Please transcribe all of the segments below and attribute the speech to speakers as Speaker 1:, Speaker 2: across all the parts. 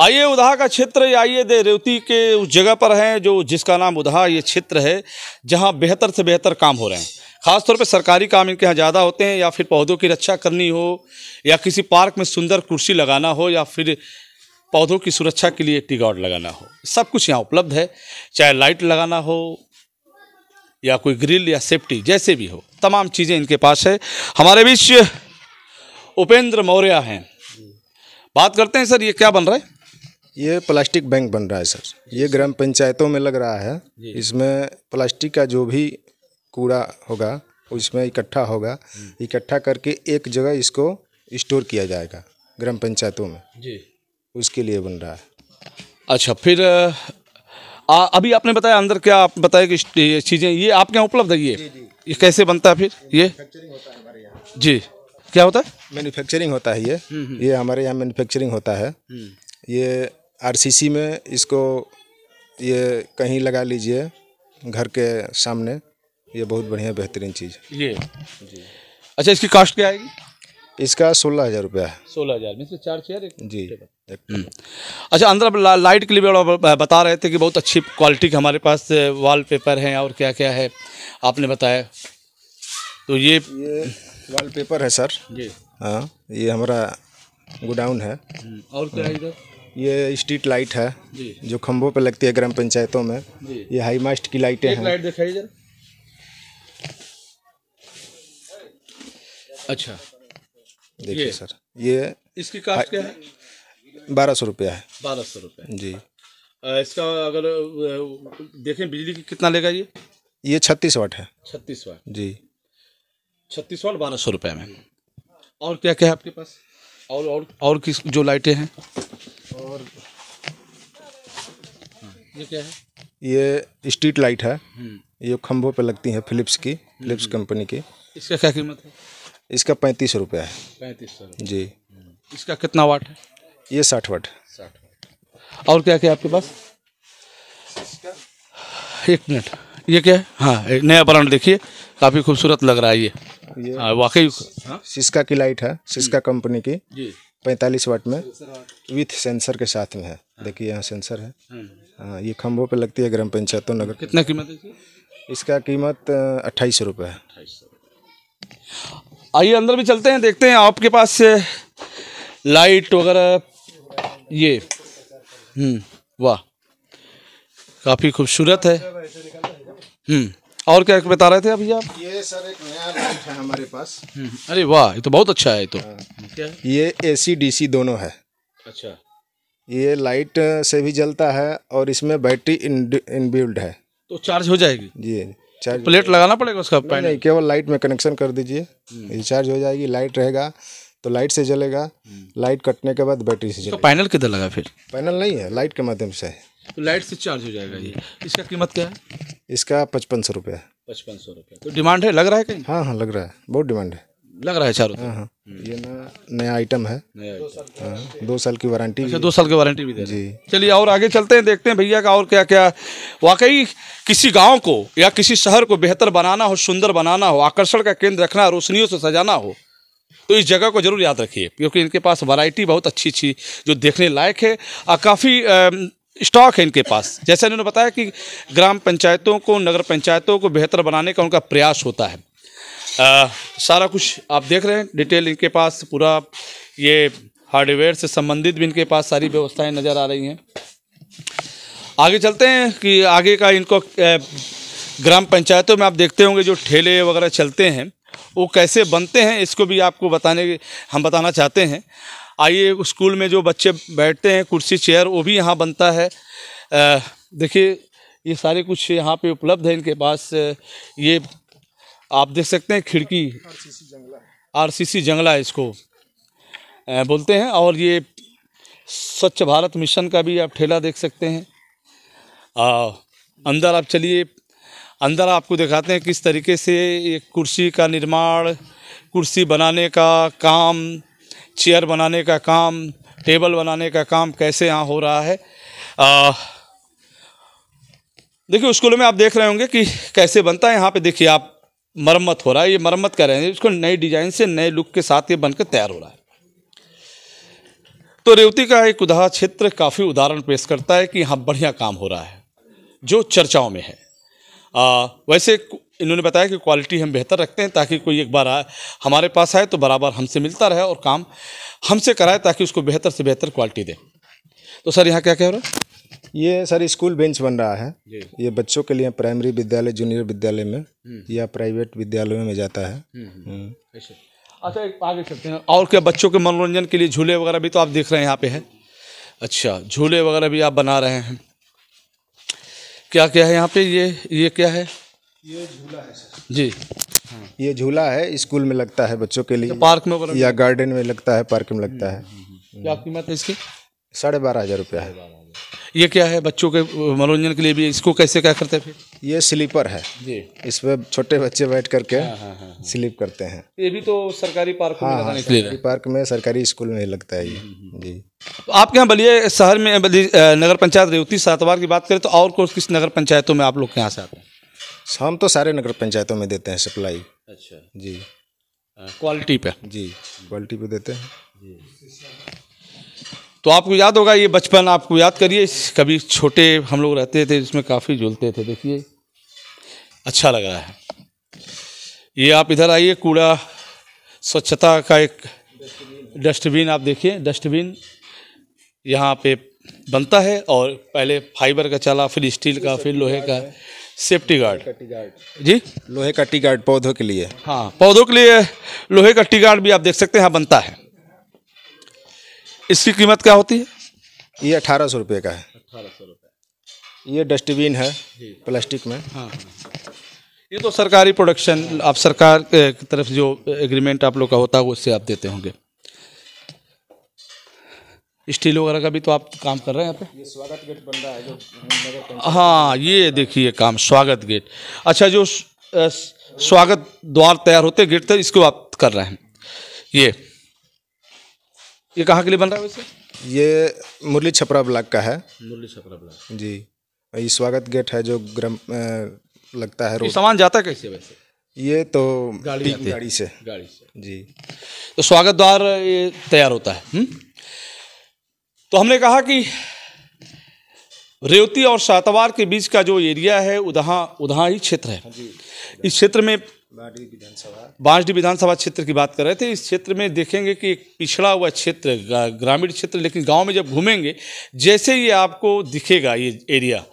Speaker 1: आइए उधा का क्षेत्र आइए दे रेवती के उस जगह पर हैं जो जिसका नाम उधा ये क्षेत्र है जहां बेहतर से बेहतर काम हो रहे हैं खासतौर पे सरकारी काम इनके यहाँ ज़्यादा होते हैं या फिर पौधों की रक्षा करनी हो या किसी पार्क में सुंदर कुर्सी लगाना हो या फिर पौधों की सुरक्षा के लिए टिगाड़ लगाना हो सब कुछ यहाँ उपलब्ध है चाहे लाइट लगाना हो या कोई ग्रिल या सेफ्टी जैसे भी हो तमाम चीज़ें इनके पास है हमारे बीच उपेंद्र मौर्य हैं बात
Speaker 2: करते हैं सर ये क्या बन रहा है ये प्लास्टिक बैंक बन रहा है सर ये ग्राम पंचायतों में लग रहा है इसमें प्लास्टिक का जो भी कूड़ा होगा उसमें इकट्ठा होगा हम्म। इकट्ठा करके एक जगह इसको स्टोर किया जाएगा ग्राम पंचायतों में जी उसके लिए बन रहा है
Speaker 1: अच्छा फिर आ, अभी आपने बताया अंदर क्या आप बताया कि चीज़ें ये आपके यहाँ उपलब्ध है ये ये कैसे बनता है फिर
Speaker 2: ये जी क्या होता है मैन्युफैक्चरिंग होता है ये हम्म, हम्म। ये हमारे यहाँ मैन्युफैक्चरिंग होता है हम्म। ये आरसीसी में इसको ये कहीं लगा लीजिए घर के सामने ये बहुत बढ़िया बेहतरीन चीज़ है ये जी अच्छा इसकी कास्ट क्या आएगी इसका सोलह हज़ार रुपया है
Speaker 1: सोलह हज़ार में चार चेयर
Speaker 2: जी अच्छा
Speaker 1: अंदर ला, लाइट के लिए बता रहे थे कि बहुत अच्छी क्वालिटी के हमारे पास वाल पेपर हैं और क्या क्या है आपने बताया तो ये
Speaker 2: ये वाल पेपर है सर जी हाँ ये हमारा गोडाउन है हम्म, और क्या है इधर ये स्ट्रीट लाइट है जो खम्भों पे लगती है ग्राम पंचायतों में ये हाई मास्ट की लाइटें हैं लाइट दिखाई इधर अच्छा देखिए सर ये इसकी कास्ट क्या है बारह सौ रुपया है बारह सौ रुपया जी
Speaker 1: इसका अगर देखें बिजली की कितना लेगा ये
Speaker 2: ये छत्तीस वाट है
Speaker 1: छत्तीस वाट जी छत्तीस वाट बारह सौ रुपये में और क्या क्या है आपके पास और और
Speaker 2: और किस जो लाइटें हैं और ये क्या है ये स्ट्रीट लाइट है हम्म। ये खम्भों पे लगती है फिलिप्स की फिलिप्स हम्म। कंपनी की इसका क्या कीमत है इसका पैंतीस रुपया है पैंतीस जी हम्म। इसका कितना वाट है ये साठ वाट
Speaker 1: साठ और क्या क्या आपके पास एक मिनट ये क्या है हाँ नया ब्रांड देखिए काफ़ी खूबसूरत लग रहा है ये
Speaker 2: ये हाँ, वाकई हाँ? सिस्का की लाइट है सिस्का कंपनी की पैंतालीस वाट में विथ सेंसर के साथ में है हाँ। देखिए यहाँ सेंसर है हाँ ये खम्भों पे लगती है ग्राम पंचायतों नगर कितना कीमत है इसका कीमत अट्ठाईस रुपये है
Speaker 1: आइए अंदर भी चलते हैं देखते हैं आपके पास से लाइट वगैरह ये हम्म, वाह काफ़ी खूबसूरत है
Speaker 2: हम्म
Speaker 1: और क्या बता रहे थे अभी आप
Speaker 2: ये सर एक नया लाइट है हमारे पास हम्म, अरे वाह ये तो बहुत अच्छा है तो हाँ। क्या है? ये एसी डीसी दोनों है अच्छा ये लाइट से भी जलता है और इसमें बैटरी इनबिल्ड है
Speaker 1: तो चार्ज हो जाएगी जी
Speaker 2: चार्ज तो प्लेट लगाना पड़ेगा उसका नहीं, नहीं केवल लाइट में कनेक्शन कर दीजिए रिचार्ज हम्म। हो जाएगी लाइट रहेगा तो लाइट से जलेगा लाइट हम्म। कटने के बाद बैटरी से पैनल तो किधर लगा फिर पैनल नहीं है लाइट के माध्यम से है
Speaker 1: तो लाइट से चार्ज हो जाएगा ये इसका कीमत
Speaker 2: क्या है इसका पचपन सौ रुपया पचपन सौ रुपया तो डिमांड है लग रहा है कहीं हाँ हाँ लग रहा है बहुत डिमांड है लग रहा है चारों हाँ हाँ ये ना नया आइटम है नया हाँ, दो साल की वारंटी अच्छा दो साल की वारंटी भी दे जी
Speaker 1: चलिए और आगे चलते हैं देखते हैं भैया का और क्या क्या वाकई किसी गांव को या किसी शहर को बेहतर बनाना हो सुंदर बनाना हो आकर्षण का केंद्र रखना रोशनियों से सजाना हो तो इस जगह को जरूर याद रखिए क्योंकि इनके पास वैरायटी बहुत अच्छी अच्छी जो देखने लायक है और काफ़ी स्टॉक है इनके पास जैसे इन्होंने बताया कि ग्राम पंचायतों को नगर पंचायतों को बेहतर बनाने का उनका प्रयास होता है आ, सारा कुछ आप देख रहे हैं डिटेल इनके पास पूरा ये हार्डवेयर से संबंधित भी इनके पास सारी व्यवस्थाएं नज़र आ रही हैं आगे चलते हैं कि आगे का इनको ग्राम पंचायतों में आप देखते होंगे जो ठेले वगैरह चलते हैं वो कैसे बनते हैं इसको भी आपको बताने हम बताना चाहते हैं आइए स्कूल में जो बच्चे बैठते हैं कुर्सी चेयर वो भी यहाँ बनता है देखिए ये सारे कुछ यहाँ पे उपलब्ध है इनके पास ये आप देख सकते हैं खिड़की आर सी सी जंगला इसको बोलते हैं और ये स्वच्छ भारत मिशन का भी आप ठेला देख सकते हैं आ, अंदर आप चलिए अंदर आपको दिखाते हैं किस तरीके से एक कुर्सी का निर्माण कुर्सी बनाने का काम चेयर बनाने का काम टेबल बनाने का काम कैसे यहाँ हो रहा है देखिए स्कूलों में आप देख रहे होंगे कि कैसे बनता है यहाँ पे देखिए आप मरम्मत हो रहा है ये मरम्मत कर रहे हैं इसको नए डिजाइन से नए लुक के साथ ये बनकर तैयार हो रहा है तो रेवती का एक उदाहरण क्षेत्र काफ़ी उदाहरण पेश करता है कि यहाँ बढ़िया काम हो रहा है जो चर्चाओं में है आ, वैसे इन्होंने बताया कि क्वालिटी हम बेहतर रखते हैं ताकि कोई एक बार आए हमारे पास आए तो बराबर हमसे मिलता रहे और काम हमसे कराए ताकि उसको बेहतर से बेहतर
Speaker 2: क्वालिटी दे तो सर यहाँ क्या कह रहा है ये सर स्कूल बेंच बन रहा है ये बच्चों के लिए प्राइमरी विद्यालय जूनियर विद्यालय में हम्म। या प्राइवेट विद्यालयों में जाता है हम्म,
Speaker 1: हम्म। अच्छा, अच्छा आगे चलते हैं और क्या बच्चों के मनोरंजन के लिए झूले वगैरह भी तो आप देख रहे हैं यहाँ पे है अच्छा झूले वगैरह भी आप बना रहे हैं क्या क्या है यहाँ
Speaker 2: पे ये ये क्या है ये झूला है सर जी ये झूला है स्कूल में लगता है बच्चों के लिए अच्छा, पार्क में या गार्डन में लगता है पार्क में लगता है हम्म, हम्म,
Speaker 1: हम्म। क्या कीमत है इसकी
Speaker 2: साढ़े बारह हज़ार रुपया है ये क्या है बच्चों के मनोरंजन के लिए भी इसको कैसे क्या करते हैं फिर ये स्लीपर है जी इस पर छोटे बच्चे बैठ करके हाँ, हाँ, हाँ, हाँ, स्लीप करते हैं
Speaker 1: ये भी तो सरकारी पार्क हाँ, में हाँ, हाँ सरकारी
Speaker 2: पार्क में सरकारी स्कूल में लगता है ये जी
Speaker 1: तो आपके यहाँ बलिए शहर में नगर पंचायत रेवती सातवार की बात करें तो और कोर्स किस नगर पंचायतों में
Speaker 2: आप लोग के यहाँ से आते हैं हम तो सारे नगर पंचायतों में देते हैं सप्लाई अच्छा जी क्वालिटी पे जी क्वालिटी पे देते हैं जी
Speaker 1: तो आपको याद होगा ये बचपन आपको याद करिए कभी छोटे हम लोग रहते थे इसमें काफ़ी झूलते थे देखिए अच्छा लग रहा है ये आप इधर आइए कूड़ा स्वच्छता का एक डस्टबिन आप देखिए डस्टबिन यहाँ पे बनता है और पहले फाइबर का चला फिर स्टील का फिर लोहे का सेफ्टी गार्ड गार्ड जी लोहे का टी गार्ड पौधों के लिए हाँ पौधों के लिए लोहे का टी गार्ड भी आप देख सकते हैं यहाँ बनता है इसकी कीमत क्या
Speaker 2: होती है ये अठारह सौ रुपये का है अठारह सौ रुपये ये डस्टबिन है प्लास्टिक में हाँ
Speaker 1: ये तो सरकारी प्रोडक्शन आप सरकार की तरफ जो एग्रीमेंट आप लोग का होता है उससे आप देते होंगे स्टील वगैरह का भी तो आप काम कर रहे हैं यहाँ
Speaker 2: पे ये स्वागत गेट बन रहा है जो हाँ
Speaker 1: ये देखिए काम स्वागत गेट अच्छा जो स्वागत द्वार तैयार होते गेट तक इसको
Speaker 2: आप कर रहे हैं ये ये कहाँ के लिए बन रहा है वैसे ये मुरली छपरा ब्लॉक का है
Speaker 1: मुरली छपरा ब्लॉक
Speaker 2: जी ये स्वागत गेट है जो ग्रम लगता है
Speaker 1: सामान जाता कैसे वैसे
Speaker 2: ये तो गाड़ी गाड़ी से गाड़ी से जी तो स्वागत द्वार ये तैयार होता है हुँ? हम्म?
Speaker 1: तो हमने कहा कि रेवती और सातवार के बीच का जो एरिया है उदहा उदहा ही क्षेत्र है हाँ इस क्षेत्र में बांसडी विधानसभा क्षेत्र की बात कर रहे थे इस क्षेत्र में देखेंगे कि एक पिछड़ा हुआ क्षेत्र ग्रामीण क्षेत्र लेकिन गांव में जब घूमेंगे जैसे ये आपको दिखेगा ये एरिया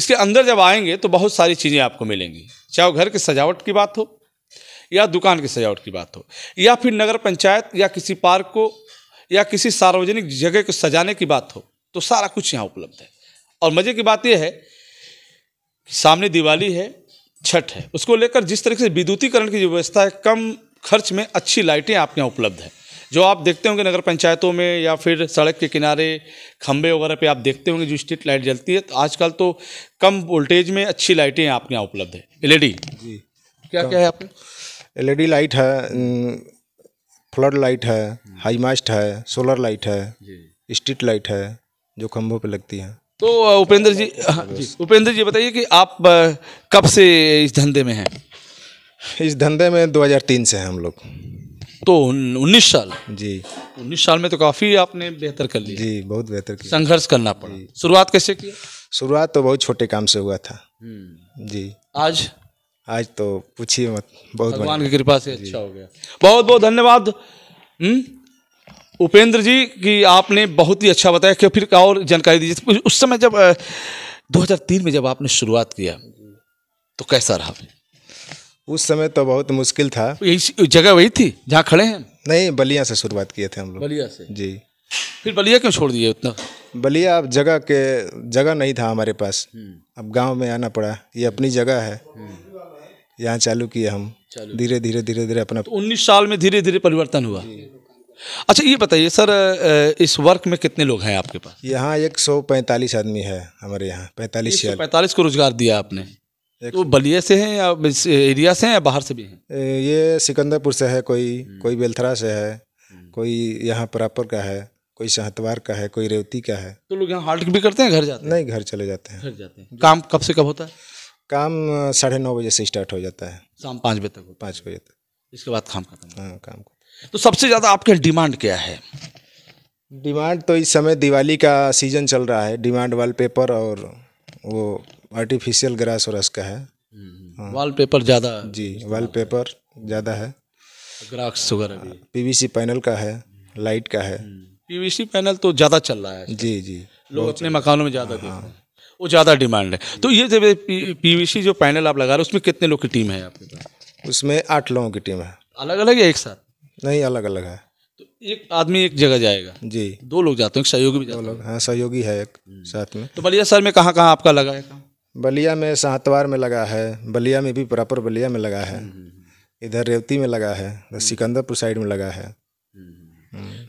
Speaker 1: इसके अंदर जब आएंगे तो बहुत सारी चीज़ें आपको मिलेंगी चाहे घर की सजावट की बात हो या दुकान की सजावट की बात हो या फिर नगर पंचायत या किसी पार्क को या किसी सार्वजनिक जगह को सजाने की बात हो तो सारा कुछ यहाँ उपलब्ध है और मज़े की बात यह है कि सामने दिवाली है छठ है उसको लेकर जिस तरीके से विद्युतीकरण की जो व्यवस्था है कम खर्च में अच्छी लाइटें आपके यहाँ उपलब्ध हैं जो आप देखते होंगे नगर पंचायतों में या फिर सड़क के किनारे खंबे वगैरह पे आप देखते होंगे जो स्ट्रीट लाइट जलती है तो आजकल तो कम वोल्टेज में अच्छी लाइटें आपके यहाँ उपलब्ध है एलईडी जी
Speaker 2: क्या क्या है आपके एलईडी लाइट है फ्लड लाइट है हम्म। हाई मास्ट है सोलर लाइट है स्ट्रीट लाइट है जो खम्भों पे लगती है
Speaker 1: तो उपेंद्र जी जी उपेंद्र जी बताइए कि आप कब से इस धंधे में हैं
Speaker 2: इस धंधे में 2003 से हैं हम
Speaker 1: लोग तो 19 साल जी उन्नीस साल में तो काफ़ी आपने बेहतर कर लिया जी
Speaker 2: बहुत बेहतर किया संघर्ष करना पड़ा शुरुआत कैसे की शुरुआत तो बहुत छोटे काम से हुआ था हम्म। जी आज आज तो पूछिए मत बहुत भगवान की कृपा
Speaker 1: से अच्छा हो गया बहुत बहुत धन्यवाद हम्म? उपेंद्र जी की आपने बहुत ही अच्छा बताया क्यों फिर और जानकारी दीजिए तो उस समय जब 2003 में जब आपने शुरुआत किया
Speaker 2: तो कैसा रहा उस समय तो बहुत मुश्किल था यही जगह वही थी जहाँ खड़े हैं नहीं बलिया से शुरुआत किए थे हम लोग बलिया से जी फिर बलिया क्यों छोड़ दिए उतना बलिया अब जगह के जगह नहीं था हमारे पास हम्म। अब गांव में आना पड़ा ये अपनी जगह है हम्म। यहाँ चालू किए हम धीरे धीरे धीरे धीरे अपना तो
Speaker 1: उन्नीस साल में धीरे धीरे परिवर्तन हुआ अच्छा ये बताइए सर इस वर्क में कितने लोग हैं आपके
Speaker 2: पास यहाँ एक सौ पैंतालीस आदमी है हमारे यहाँ पैंतालीस
Speaker 1: पैंतालीस को रोजगार दिया आपने तो बलिया से हैं या एरिया से हैं या बाहर से भी
Speaker 2: हैं ये सिकंदरपुर से है कोई हम्म। कोई बेलथरा से है हम्म। कोई यहाँ प्रॉपर का है कोई सहतवार का है कोई रेवती का है तो लोग यहाँ हाल्ट भी करते हैं घर जाते हैं नहीं घर चले जाते हैं घर जाते हैं काम कब से कब होता है काम साढ़े नौ बजे से स्टार्ट हो जाता है शाम पाँच बजे तक पाँच बजे तक इसके बाद काम
Speaker 1: खत्म हाँ काम तो सबसे ज़्यादा आपके डिमांड क्या है
Speaker 2: डिमांड तो इस समय दिवाली का सीजन चल रहा है डिमांड वॉलपेपर और वो आर्टिफिशियल ग्रास और का है हम्म, हाँ। वॉलपेपर ज़्यादा जी वॉलपेपर ज़्यादा है ग्रास वगैरह हाँ, पीवीसी पैनल का है लाइट का है हम्म,
Speaker 1: पीवीसी पैनल तो ज़्यादा चल रहा है जी जी लोग अपने मकानों में ज़्यादा हाँ।, हाँ। वो
Speaker 2: ज़्यादा डिमांड है
Speaker 1: तो ये जब पीवीसी जो पैनल आप लगा रहे उसमें कितने लोग की टीम है आपके
Speaker 2: पास उसमें आठ लोगों की टीम है अलग अलग है एक साथ नहीं अलग अलग है
Speaker 1: तो एक आदमी एक जगह जाएगा जी दो लोग जाते हैं सहयोगी
Speaker 2: भी दो लोग हाँ सहयोगी है एक साथ में तो बलिया सर में कहाँ कहाँ आपका लगा है बलिया में सातवार में लगा है बलिया में भी प्रॉपर बलिया में लगा है हम्म, हम्म, हम्म। इधर रेवती में लगा है सिकंदरपुर साइड में लगा है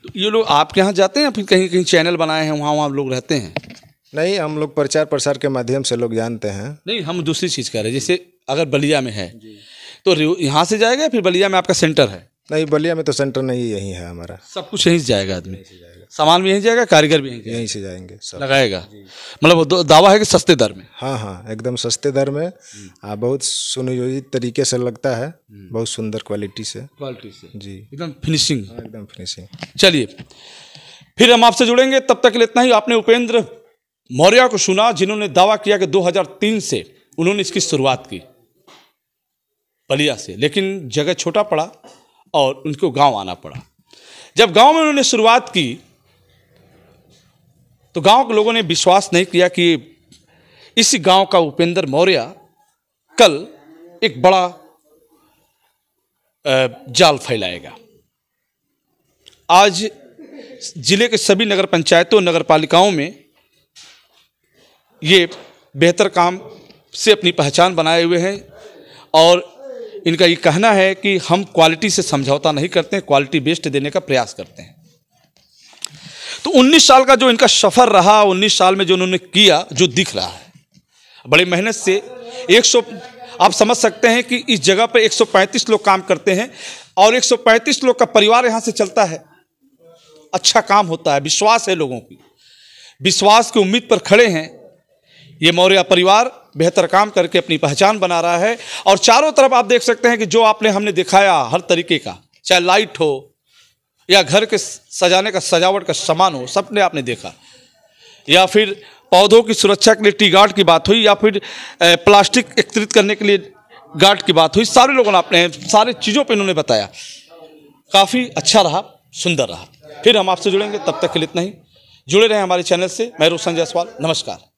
Speaker 2: तो ये लोग आपके यहाँ जाते हैं या फिर कहीं कहीं चैनल बनाए हैं वहाँ वहाँ लोग रहते हैं नहीं हम लोग प्रचार प्रसार के माध्यम से लोग जानते हैं
Speaker 1: नहीं हम दूसरी चीज़ कह रहे हैं जैसे अगर बलिया में है तो यहाँ से जाएगा फिर बलिया में आपका सेंटर है
Speaker 2: नहीं बलिया में तो सेंटर नहीं यही है हमारा सब कुछ यहीं से जाएगा आदमी
Speaker 1: सामान भी यहीं जाएगा कारीगर भी
Speaker 2: यहीं यहीं से जाएंगे सब लगाएगा मतलब दावा है कि सस्ते दर में हाँ हाँ एकदम सस्ते दर में आ, बहुत सुनियोजित तरीके से लगता है बहुत सुंदर क्वालिटी से क्वालिटी से जी एकदम फिनिशिंग हाँ, एकदम फिनिशिंग चलिए फिर हम आपसे जुड़ेंगे तब
Speaker 1: तक के लिए इतना ही आपने उपेंद्र मौर्य को सुना जिन्होंने दावा किया कि 2003 से उन्होंने इसकी शुरुआत की बलिया से लेकिन जगह छोटा पड़ा और उनको गांव आना पड़ा जब गांव में उन्होंने शुरुआत की तो गांव के लोगों ने विश्वास नहीं किया कि इसी गांव का उपेंद्र मौर्य कल एक बड़ा जाल फैलाएगा आज जिले के सभी नगर पंचायतों नगर पालिकाओं में ये बेहतर काम से अपनी पहचान बनाए हुए हैं और इनका ये कहना है कि हम क्वालिटी से समझौता नहीं करते हैं क्वालिटी बेस्ट देने का प्रयास करते हैं तो 19 साल का जो इनका सफ़र रहा 19 साल में जो उन्होंने किया जो दिख रहा है बड़े मेहनत से 100 आप समझ सकते हैं कि इस जगह पर 135 लोग काम करते हैं और 135 लोग का परिवार यहाँ से चलता है अच्छा काम होता है विश्वास है लोगों की विश्वास की उम्मीद पर खड़े हैं ये मौर्य परिवार बेहतर काम करके अपनी पहचान बना रहा है और चारों तरफ आप देख सकते हैं कि जो आपने हमने दिखाया हर तरीके का चाहे लाइट हो या घर के सजाने का सजावट का सामान हो सबने आपने देखा या फिर पौधों की सुरक्षा के लिए टी गार्ड की बात हुई या फिर प्लास्टिक एकत्रित करने के लिए गार्ड की बात हुई सारे लोगों ने आपने सारे चीज़ों पर इन्होंने बताया काफ़ी अच्छा रहा सुंदर रहा फिर हम आपसे जुड़ेंगे तब तक के लिए इतना ही जुड़े रहें हमारे चैनल से मैं रोशन जायसवाल नमस्कार